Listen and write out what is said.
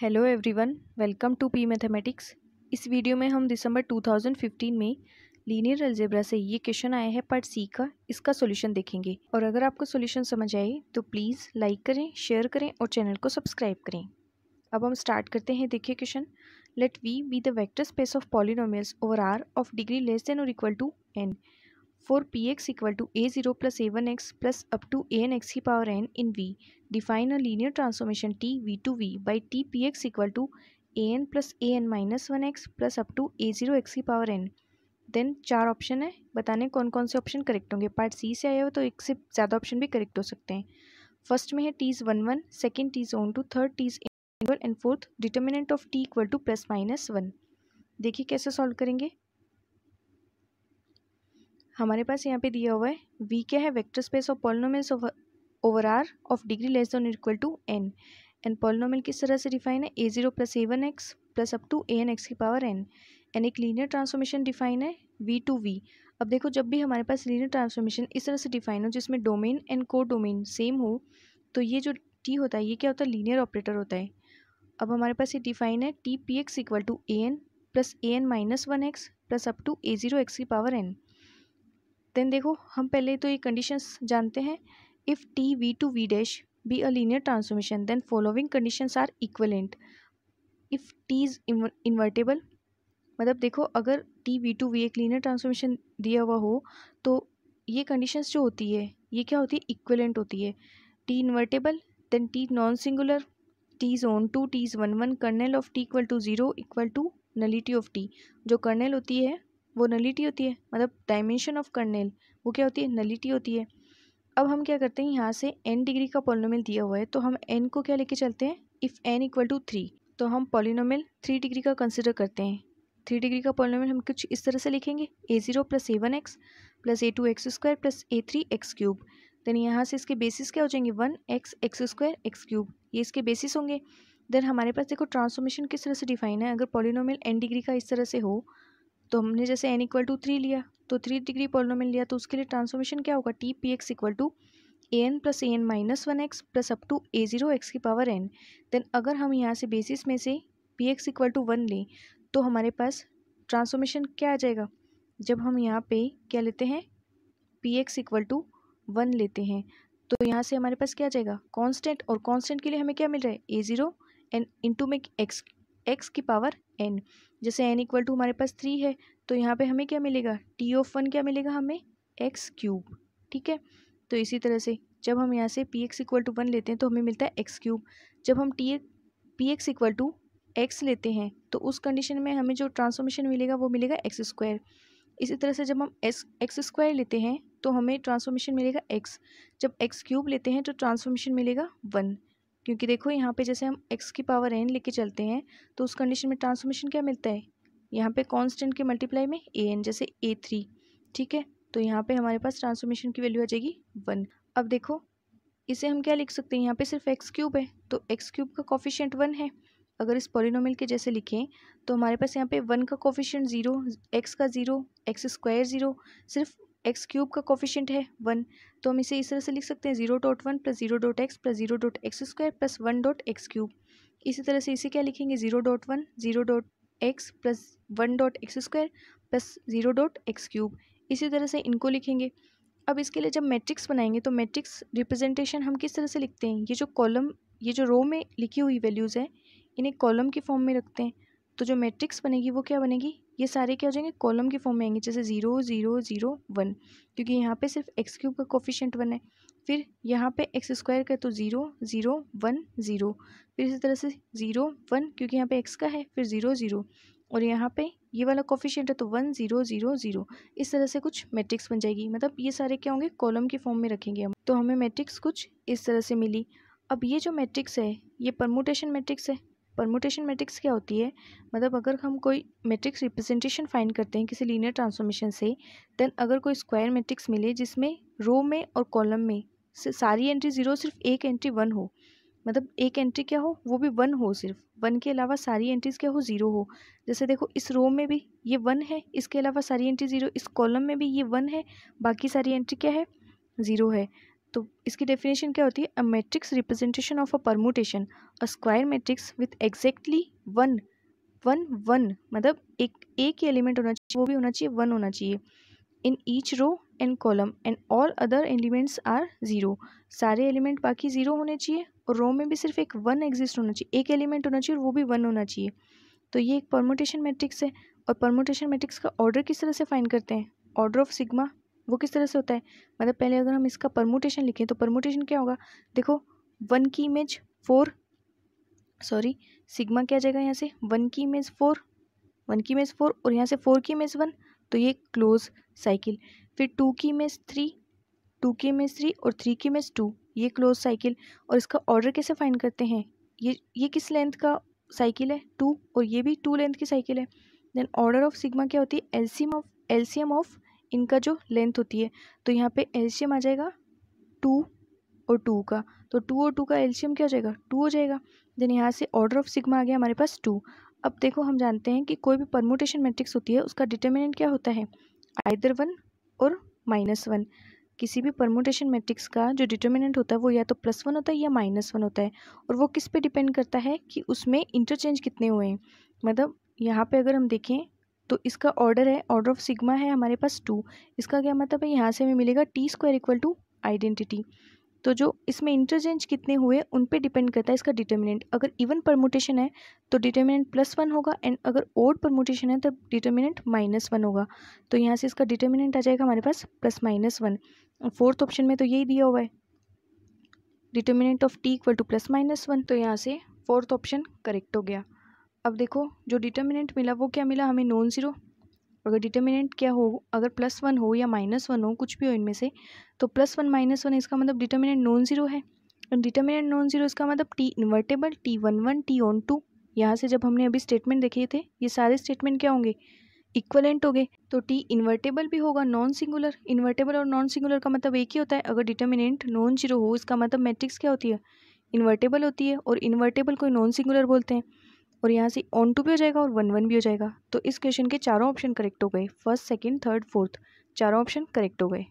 hello everyone welcome to P mathematics इस video में हम दिसंबर 2015 में लीनियर अल्जेब्रा से ये क्वेश्चन आया है पार्ट सी का इसका सॉल्यूशन देखेंगे और अगर आपको सॉल्यूशन समझ आए तो प्लीज़ लाइक करें शेयर करें और चैनल को सब्सक्राइब करें अब हम स्टार्ट करते हैं देखिए question let V be the vector space of polynomials over R of degree less than or equal to N for P X equal to A zero plus A one X plus up to A N X की power N in V define a linear transformation T V to V by T P X equal to A N plus A N minus one X plus up to A zero X की power N then चार option है बताने कौन कौन से option correct होंगे part C से आया हो तो एक से ज़्यादा ऑप्शन भी करेक्ट हो सकते हैं फर्स्ट में है T is one one second T is onto third T is N one and fourth determinant of T equal to plus minus one देखिए कैसे सॉल्व करेंगे हमारे पास यहाँ पे दिया हुआ है वी क्या है vector space of polynomials over R of degree less than equal to N and polynomial किस तरह से डिफाइन है A zero plus A one X plus up to A N X की पावर एन एंड एक linear transformation define है V to V अब देखो जब भी हमारे पास लीनियर ट्रांसफॉर्मेशन इस तरह से डिफाइन हो जिसमें domain and codomain same हो तो ये जो टी होता है ये क्या होता है लीनियर ऑपरेटर होता है अब हमारे पास ये डिफाइन है T P X equal to A N plus A N minus one X plus up to A zero X की पावर एन देन देखो हम पहले तो ये कंडीशंस जानते हैं if T V to V dash be a linear transformation then following conditions are equivalent if T is invertible मतलब देखो अगर टी वी टू वी एक लीनियर ट्रांसफॉर्मेशन दिया हुआ हो तो ये कंडीशंस जो होती है ये क्या होती है इक्वलेंट होती है T invertible then T non singular T is onto T is one one kernel of T equal to zero equal to nullity of T जो कर्नल होती है वो नलिटी होती है मतलब डायमेंशन ऑफ कर्नेल वो क्या होती है नलिटी होती है अब हम क्या करते हैं यहाँ से एन डिग्री का पॉलिनोमियल दिया हुआ है तो हम एन को क्या लेके चलते हैं if N equal to three तो हम पॉलिनोमियल थ्री डिग्री का कंसिडर करते हैं थ्री डिग्री का पॉलिनोमियल हम कुछ इस तरह से लिखेंगे A zero plus A one X plus A two X square plus A three X cube then यहाँ से इसके बेसिस क्या हो जाएंगे one X X square X cube ये इसके बेसिस होंगे देन हमारे पास देखो ट्रांसफॉर्मेशन किस तरह से डिफाइन है अगर पॉलिनोमियल एन डिग्री का इस तरह से हो तो हमने जैसे एन इक्वल टू थ्री लिया तो थ्री डिग्री पॉलिनोमियल लिया तो उसके लिए ट्रांसफॉर्मेशन क्या होगा T P X equal to A N plus A N minus one X plus up to A zero X की पावर एन देन अगर हम यहाँ से बेसिस में से P X equal to one लें तो हमारे पास ट्रांसफॉर्मेशन क्या आ जाएगा जब हम यहाँ पे क्या लेते हैं P X equal to one लेते हैं तो यहाँ से हमारे पास क्या आ जाएगा कॉन्स्टेंट और कॉन्स्टेंट के लिए हमें क्या मिल रहा है ए ज़ीरो एन इंटू में एक्स एक्स की पावर एन जैसे एन इक्वल टू हमारे पास थ्री है तो यहाँ पे हमें क्या मिलेगा टी ऑफ वन क्या मिलेगा हमें एक्स क्यूब ठीक है तो इसी तरह से जब हम यहाँ से P X equal to one लेते हैं तो हमें मिलता है एक्स क्यूब जब हम T P X equal to X लेते हैं तो उस कंडीशन में हमें जो ट्रांसफॉर्मेशन मिलेगा वो मिलेगा एक्स स्क्वायर इसी तरह से जब हम एक्स एक्स स्क्वायर लेते हैं तो हमें ट्रांसफॉर्मेशन मिलेगा एक्स जब एक्स क्यूब लेते हैं तो ट्रांसफॉर्मेशन मिलेगा वन क्योंकि देखो यहाँ पे जैसे हम x की पावर एन लेके चलते हैं तो उस कंडीशन में ट्रांसफॉर्मेशन क्या मिलता है यहाँ पे कांस्टेंट के मल्टीप्लाई में ए एन जैसे ए थ्री ठीक है तो यहाँ पे हमारे पास ट्रांसफॉर्मेशन की वैल्यू आ जाएगी वन अब देखो इसे हम क्या लिख सकते हैं यहाँ पे सिर्फ एक्स क्यूब है तो एक्स क्यूब का कॉफिशियंट वन है अगर इस पॉलिनोमियल के जैसे लिखें तो हमारे पास यहाँ पे वन का कॉफिशियंट ज़ीरो एक्स का ज़ीरो एक्स स्क्वायर ज़ीरो सिर्फ एक्स क्यूब का कोफिशियंट है वन तो हम इसे इस तरह से लिख सकते हैं zero dot one plus zero dot X plus zero dot X square plus one dot X cube इसी तरह से इसे क्या लिखेंगे zero dot one zero dot X plus one dot X square plus zero dot X cube इसी तरह से इनको लिखेंगे अब इसके लिए जब मैट्रिक्स बनाएंगे तो मैट्रिक्स रिप्रेजेंटेशन हम किस तरह से लिखते हैं ये जो कॉलम ये जो रो में लिखी हुई वैल्यूज़ हैं इन्हें कॉलम के फॉर्म में रखते हैं तो जो मैट्रिक्स बनेगी वो क्या बनेगी ये सारे क्या हो जाएंगे कॉलम के फॉर्म में आएंगे जैसे ज़ीरो ज़ीरो ज़ीरो वन क्योंकि यहाँ पे सिर्फ एक्स क्यूब का कोफिशेंट वन है फिर यहाँ पे एक्स स्क्वायर का तो ज़ीरो ज़ीरो वन ज़ीरो फिर इसी तरह से ज़ीरो वन क्योंकि यहाँ पे एक्स का है फिर ज़ीरो ज़ीरो और यहाँ पे ये वाला कोफिशियंट है तो वन ज़ीरो ज़ीरो ज़ीरो इस तरह से कुछ मैट्रिक्स बन जाएगी मतलब ये सारे क्या होंगे कॉलम के फॉर्म में रखेंगे हम तो हमें मैट्रिक्स कुछ इस तरह से मिली अब ये जो मैट्रिक्स है ये परमोटेशन मैट्रिक्स है परमोटेशन मैट्रिक्स क्या होती है मतलब अगर हम कोई मैट्रिक्स रिप्रेजेंटेशन फाइंड करते हैं किसी लीनियर ट्रांसफॉर्मेशन से देन अगर कोई स्क्वायर मैट्रिक्स मिले जिसमें रो में और कॉलम में सारी एंट्री ज़ीरो सिर्फ एक एंट्री वन हो मतलब एक एंट्री क्या हो वो भी वन हो सिर्फ वन के अलावा सारी एंट्रीज क्या हो ज़ीरो हो जैसे देखो इस रो में भी ये वन है इसके अलावा सारी एंट्री ज़ीरो इस कॉलम में भी ये वन है बाकी सारी एंट्री क्या है ज़ीरो है तो इसकी डेफिनेशन क्या होती है a matrix representation of a permutation a square matrix with exactly one one one मतलब एक एक ही एलिमेंट होना चाहिए वो भी होना चाहिए वन होना चाहिए in each row and column and all other elements are zero सारे एलिमेंट बाकी ज़ीरो होने चाहिए और रो में भी सिर्फ एक वन एग्जिस्ट होना चाहिए एक एलिमेंट होना चाहिए और वो भी वन होना चाहिए तो ये एक परमोटेशन मैट्रिक्स है और परमोटेशन मैट्रिक्स का ऑर्डर किस तरह से फाइन करते हैं ऑर्डर ऑफ सिग्मा वो किस तरह से होता है मतलब पहले अगर हम इसका परमोटेशन लिखें तो परमोटेशन क्या होगा देखो वन की इमेज फोर सॉरी सिग्मा क्या जाएगा यहाँ से वन की इमेज फोर वन की इमेज फोर और यहाँ से फोर की इमेज वन तो ये क्लोज साइकिल फिर टू की इमेज थ्री टू की इमेज थ्री और थ्री की इमेज टू ये क्लोज साइकिल और इसका ऑर्डर कैसे फाइंड करते हैं ये ये किस लेंथ का साइकिल है टू और ये भी टू लेंथ की साइकिल है देन ऑर्डर ऑफ सिग्मा क्या होती है एल्सीम ऑफ एल्सीएम ऑफ इनका जो लेंथ होती है तो यहाँ पे एल्शियम आ जाएगा टू और टू का तो टू और टू का एल्शियम क्या हो जाएगा टू हो जाएगा देन यहाँ से ऑर्डर ऑफ सिग्मा आ गया हमारे पास टू अब देखो हम जानते हैं कि कोई भी परमोटेशन मैट्रिक्स होती है उसका डिटर्मिनेंट क्या होता है either one or minus one किसी भी परमोटेशन मैट्रिक्स का जो डिटर्मिनेंट होता है वो या तो प्लस वन होता है या माइनस वन होता है और वो किस पे डिपेंड करता है कि उसमें इंटरचेंज कितने हुए हैं मतलब यहाँ पे अगर हम देखें तो इसका ऑर्डर है ऑर्डर ऑफ सिग्मा है हमारे पास टू इसका क्या मतलब है यहाँ से हमें मिलेगा T square equal to identity तो जो इसमें इंटरचेंज कितने हुए उन पे डिपेंड करता है इसका डिटर्मिनेंट अगर इवन परमोटेशन है तो डिटर्मिनेंट प्लस वन होगा एंड अगर ओड परमोटेशन है तो डिटर्मिनेंट माइनस वन होगा तो यहाँ से इसका डिटर्मिनेंट आ जाएगा हमारे पास plus minus one fourth option में तो यही दिया हुआ है determinant of T equal to plus minus one तो यहाँ से फोर्थ ऑप्शन करेक्ट हो गया अब देखो जो डिटर्मिनेंट मिला वो क्या मिला हमें नॉन ज़ीरो अगर डिटर्मिनेंट क्या हो अगर प्लस वन हो या माइनस वन हो कुछ भी हो इनमें से तो प्लस वन माइनस वन इसका मतलब डिटर्मिनेंट नॉन ज़ीरो है डिटर्मिनेंट नॉन ज़ीरो इसका मतलब T invertible T one one T onto यहाँ से जब हमने अभी स्टेटमेंट देखे थे ये सारे स्टेटमेंट क्या होंगे इक्वलेंट हो गए तो टी इन्वर्टेबल भी होगा नॉन सिंगुलर इन्वर्टेबल और नॉन सिंगुलर का मतलब एक ही होता है अगर डिटर्मिनेंट नॉन जीरो हो इसका मतलब मैट्रिक्स क्या होती है इन्वर्टेबल होती है और इन्वर्टेबल को नॉन सिंगुलर बोलते हैं और यहाँ से ऑन टू भी हो जाएगा और वन वन भी हो जाएगा तो इस क्वेश्चन के चारों ऑप्शन करेक्ट हो गए फर्स्ट सेकेंड थर्ड फोर्थ चारों ऑप्शन करेक्ट हो गए